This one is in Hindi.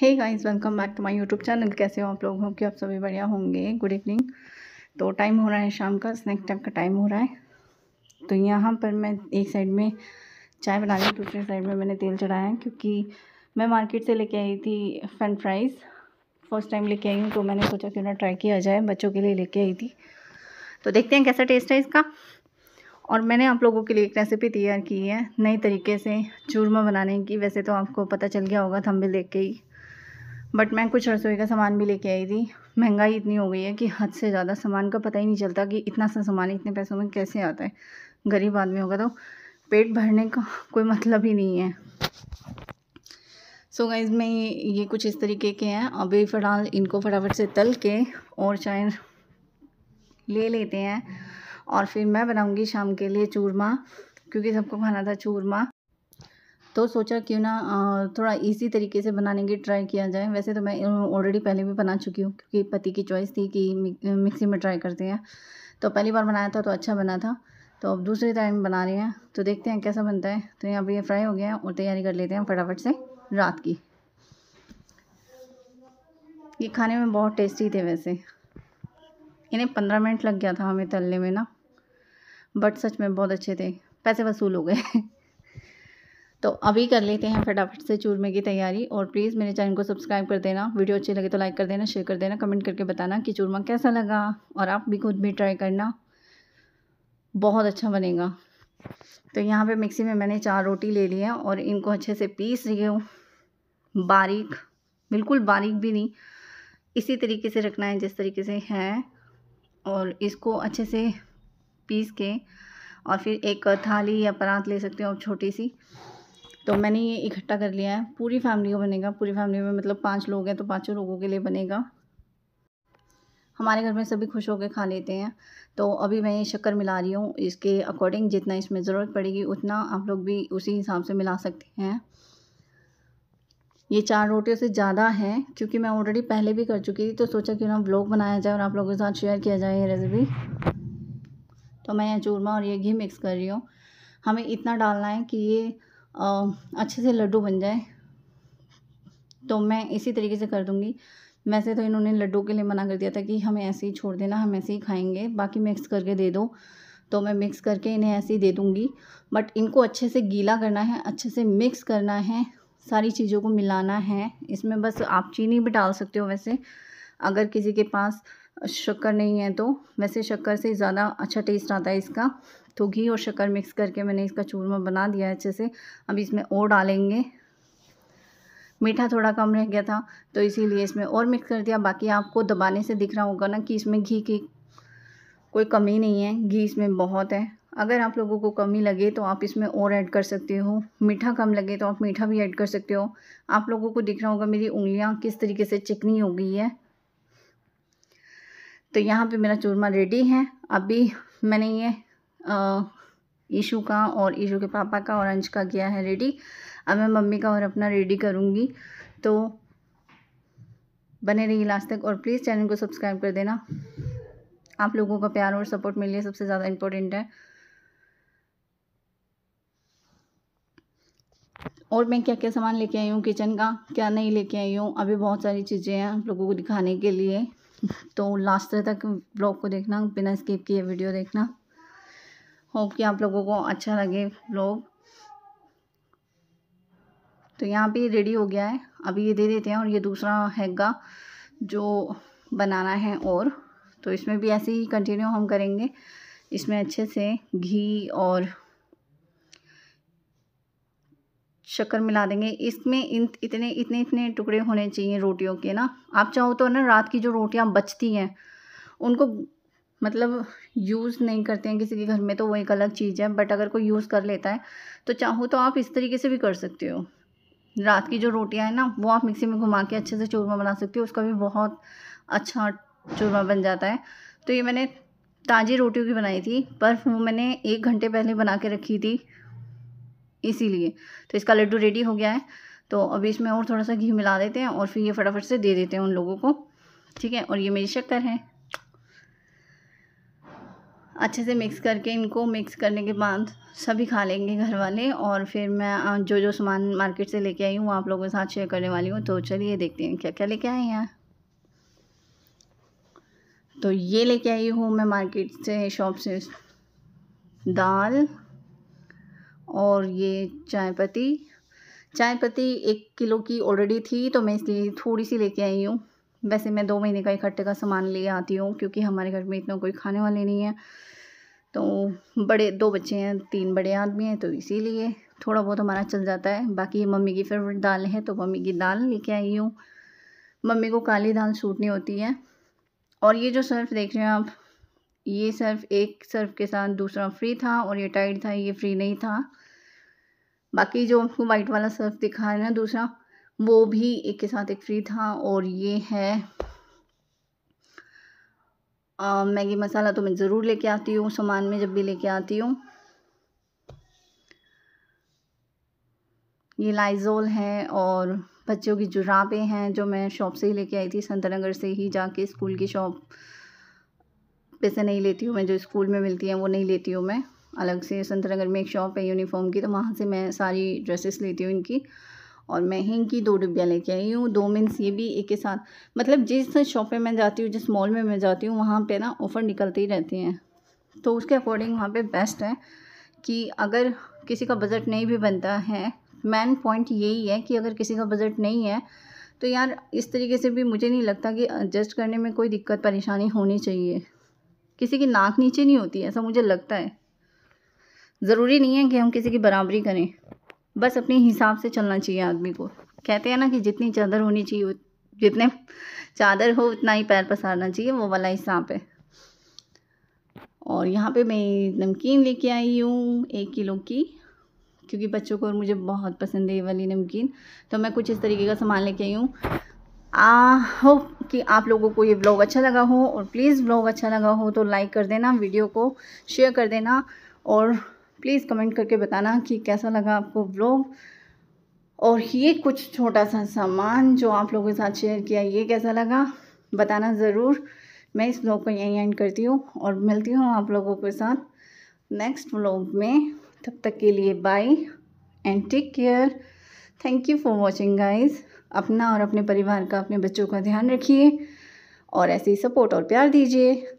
hey guys welcome back to my YouTube channel कैसे हो आप लोग हो कि आप सभी बढ़िया होंगे गुड इवनिंग तो टाइम हो रहा है शाम का स्नैक टाइम का टाइम हो रहा है तो यहाँ पर मैं एक साइड में चाय बना ली दूसरी साइड में मैंने तेल चढ़ाया है क्योंकि मैं मार्केट से लेके आई थी फ्रेंच फ्राइज़ फर्स्ट टाइम लेके आई हूँ तो मैंने सोचा क्यों ना ट्राई किया जाए बच्चों के लिए लेके आई थी तो देखते हैं कैसा टेस्ट है इसका और मैंने आप लोगों के लिए एक रेसिपी तैयार की है नए तरीके से चूरमा बनाने की वैसे तो आपको पता चल गया होगा थम्बिल देख के ही बट मैं कुछ रसोई का सामान भी लेके आई थी महंगाई इतनी हो गई है कि हद से ज़्यादा सामान का पता ही नहीं चलता कि इतना सा सामान इतने पैसों में कैसे आता है गरीब आदमी होगा तो पेट भरने का कोई मतलब ही नहीं है सो so गाइज में ये कुछ इस तरीके के हैं अभी फ़िलहाल इनको फटाफट से तल के और चाय ले लेते हैं और फिर मैं बनाऊंगी शाम के लिए चूरमा क्योंकि सबको खाना था चूरमा तो सोचा क्यों ना थोड़ा इजी तरीके से बनाने की ट्राई किया जाए वैसे तो मैं ऑलरेडी पहले भी बना चुकी हूँ क्योंकि पति की चॉइस थी कि मिक्सी में ट्राई करते हैं तो पहली बार बनाया था तो अच्छा बना था तो अब दूसरे टाइम बना रहे हैं तो देखते हैं कैसा बनता है तो यहाँ पर ये फ्राई हो गया और तैयारी कर लेते हैं फटाफट से रात की ये खाने में बहुत टेस्टी थे वैसे इन्हें पंद्रह मिनट लग गया था हमें तलने में ना बट सच में बहुत अच्छे थे पैसे वसूल हो गए तो अभी कर लेते हैं फटाफट से चूरमे की तैयारी और प्लीज़ मेरे चैनल को सब्सक्राइब कर देना वीडियो अच्छी लगे तो लाइक कर देना शेयर कर देना कमेंट करके बताना कि चूरमा कैसा लगा और आप भी खुद भी ट्राई करना बहुत अच्छा बनेगा तो यहाँ पे मिक्सी में मैंने चार रोटी ले ली है और इनको अच्छे से पीस रही हूँ बारीक बिल्कुल बारीक भी नहीं इसी तरीके से रखना है जिस तरीके से है और इसको अच्छे से पीस के और फिर एक थाली या परात ले सकते हो आप छोटी सी तो मैंने ये इकट्ठा कर लिया है पूरी फैमिली का बनेगा पूरी फैमिली में मतलब पाँच लोग हैं तो पाँचों लोगों के लिए बनेगा हमारे घर में सभी खुश होकर खा लेते हैं तो अभी मैं ये शक्कर मिला रही हूँ इसके अकॉर्डिंग जितना इसमें ज़रूरत पड़ेगी उतना आप लोग भी उसी हिसाब से मिला सकते हैं ये चार रोटियों से ज़्यादा है क्योंकि मैं ऑलरेडी पहले भी कर चुकी थी तो सोचा क्यों ना ब्लॉग बनाया जाए और आप लोगों के साथ शेयर किया जाए ये रेसिपी तो मैं यहाँ चूरमा और ये घी मिक्स कर रही हूँ हमें इतना डालना है कि ये अच्छे से लड्डू बन जाए तो मैं इसी तरीके से कर दूँगी वैसे तो इन्होंने लड्डू के लिए मना कर दिया था कि हमें ऐसे ही छोड़ देना हम ऐसे ही खाएंगे बाकी मिक्स करके दे दो तो मैं मिक्स करके इन्हें ऐसे ही दे दूँगी बट इनको अच्छे से गीला करना है अच्छे से मिक्स करना है सारी चीज़ों को मिलाना है इसमें बस आप चीनी भी डाल सकते हो वैसे अगर किसी के पास शक्कर नहीं है तो वैसे शक्कर से ज़्यादा अच्छा टेस्ट आता है इसका तो घी और शक्कर मिक्स करके मैंने इसका चूरमा बना दिया है अच्छे से अब इसमें और डालेंगे मीठा थोड़ा कम रह गया था तो इसीलिए इसमें और मिक्स कर दिया बाकी आपको दबाने से दिख रहा होगा ना कि इसमें घी की कोई कमी नहीं है घी इसमें बहुत है अगर आप लोगों को कमी लगे तो आप इसमें और ऐड कर सकते हो मीठा कम लगे तो आप मीठा भी ऐड कर सकते हो आप लोगों को दिख रहा होगा मेरी उंगलियां किस तरीके से चिकनी हो गई है तो यहाँ पे मेरा चूरमा रेडी है अभी मैंने ये ईशू का और ईशु के पापा का और अंश का किया है रेडी अब मैं मम्मी का और अपना रेडी करूँगी तो बने रहिए लास्ट तक और प्लीज़ चैनल को सब्सक्राइब कर देना आप लोगों का प्यार और सपोर्ट मिलिए सबसे ज़्यादा इम्पोर्टेंट है और मैं क्या क्या सामान लेके आई हूँ किचन का क्या नहीं लेके आई हूँ अभी बहुत सारी चीज़ें हैं आप लोगों को दिखाने के लिए तो लास्ट तक ब्लॉग को देखना बिना स्किप किए वीडियो देखना होप कि आप लोगों को अच्छा लगे लोग तो यहाँ पे रेडी हो गया है अभी ये दे देते हैं और ये दूसरा हैगा जो बनाना है और तो इसमें भी ऐसे ही कंटिन्यू हम करेंगे इसमें अच्छे से घी और शक्कर मिला देंगे इसमें इन इतने इतने इतने टुकड़े होने चाहिए रोटियों के ना आप चाहो तो ना रात की जो रोटियां बचती हैं उनको मतलब यूज़ नहीं करते हैं किसी के घर में तो वो एक अलग चीज़ है बट अगर कोई यूज़ कर लेता है तो चाहो तो आप इस तरीके से भी कर सकते हो रात की जो रोटियां हैं ना वो आप मिक्सी में घुमा के अच्छे से चूरमा बना सकते हो उसका भी बहुत अच्छा चूरमा बन जाता है तो ये मैंने ताज़ी रोटियों की बनाई थी पर वो मैंने एक घंटे पहले बना के रखी थी इसीलिए तो इसका लड्डू रेडी हो गया है तो अभी इसमें और थोड़ा सा घी मिला देते हैं और फिर ये फटाफट से दे देते हैं उन लोगों को ठीक है और ये मेरी शक्कर है अच्छे से मिक्स करके इनको मिक्स करने के बाद सभी खा लेंगे घर वाले और फिर मैं जो जो सामान मार्केट से लेके आई हूँ आप लोगों के साथ शेयर करने वाली हूँ तो चलिए देखते हैं क्या क्या लेके आए हैं तो ये लेके आई हूँ मैं मार्केट से शॉप से दाल और ये चाय पत्ती चाय पत्ती एक किलो की ऑलरेडी थी तो मैं इसलिए थोड़ी सी लेके आई हूँ वैसे मैं दो महीने का इकट्ठे का सामान ले आती हूँ क्योंकि हमारे घर में इतना कोई खाने वाले नहीं है तो बड़े दो बच्चे हैं तीन बड़े आदमी हैं तो इसीलिए थोड़ा बहुत हमारा चल जाता है बाकी मम्मी की फेवरेट दाल है तो मम्मी की दाल लेके आई हूँ मम्मी को काली दाल सूट नहीं होती है और ये जो सर्फ देख रहे हैं आप ये सर्फ एक सर्फ के साथ दूसरा फ्री था और ये टाइट था ये फ्री नहीं था बाकी जो आपको वाइट वाला सर्फ दिखा है ना दूसरा वो भी एक के साथ एक फ्री था और ये है मैगी मसाला तो मैं ज़रूर लेके आती हूँ सामान में जब भी लेके आती हूँ ये लाइजोल है और बच्चों की जुराबें हैं जो मैं शॉप से ही लेके आई थी संतनगर से ही जाके स्कूल की शॉप पे से नहीं लेती हूँ मैं जो स्कूल में मिलती हैं वो नहीं लेती हूँ मैं अलग से संतनगर में एक शॉप है यूनिफॉर्म की तो वहाँ से मैं सारी ड्रेसेस लेती हूँ इनकी और मैं हिंग की दो डिब्बियाँ लेके आई हूँ दो मिनस ये भी एक के साथ मतलब जिस शॉप में मैं जाती हूँ जिस मॉल में मैं जाती हूँ वहाँ पे ना ऑफ़र निकलती ही रहती हैं तो उसके अकॉर्डिंग वहाँ पे बेस्ट है कि अगर किसी का बजट नहीं भी बनता है मेन पॉइंट यही है कि अगर किसी का बजट नहीं है तो यार इस तरीके से भी मुझे नहीं लगता कि एडजस्ट करने में कोई दिक्कत परेशानी होनी चाहिए किसी की नाक नीचे नहीं होती ऐसा मुझे लगता है ज़रूरी नहीं है कि हम किसी की बराबरी करें बस अपने हिसाब से चलना चाहिए आदमी को कहते हैं ना कि जितनी चादर होनी चाहिए जितने चादर हो उतना ही पैर पसारना चाहिए वो वाला हिसाब है और यहाँ पे मैं नमकीन लेके आई हूँ एक किलो की क्योंकि बच्चों को और मुझे बहुत पसंद है ये वाली नमकीन तो मैं कुछ इस तरीके का सामान लेके आई हूँ आ हो कि आप लोगों को ये ब्लॉग अच्छा लगा हो और प्लीज़ ब्लॉग अच्छा लगा हो तो लाइक कर देना वीडियो को शेयर कर देना और प्लीज़ कमेंट करके बताना कि कैसा लगा आपको ब्लॉग और ये कुछ छोटा सा सामान जो आप लोगों के साथ शेयर किया ये कैसा लगा बताना ज़रूर मैं इस ब्लॉग को यहीं एंड करती हूँ और मिलती हूँ आप लोगों के साथ नेक्स्ट ब्लॉग में तब तक के लिए bye and take care thank you for watching guys अपना और अपने परिवार का अपने बच्चों का ध्यान रखिए और ऐसे ही सपोर्ट और प्यार दीजिए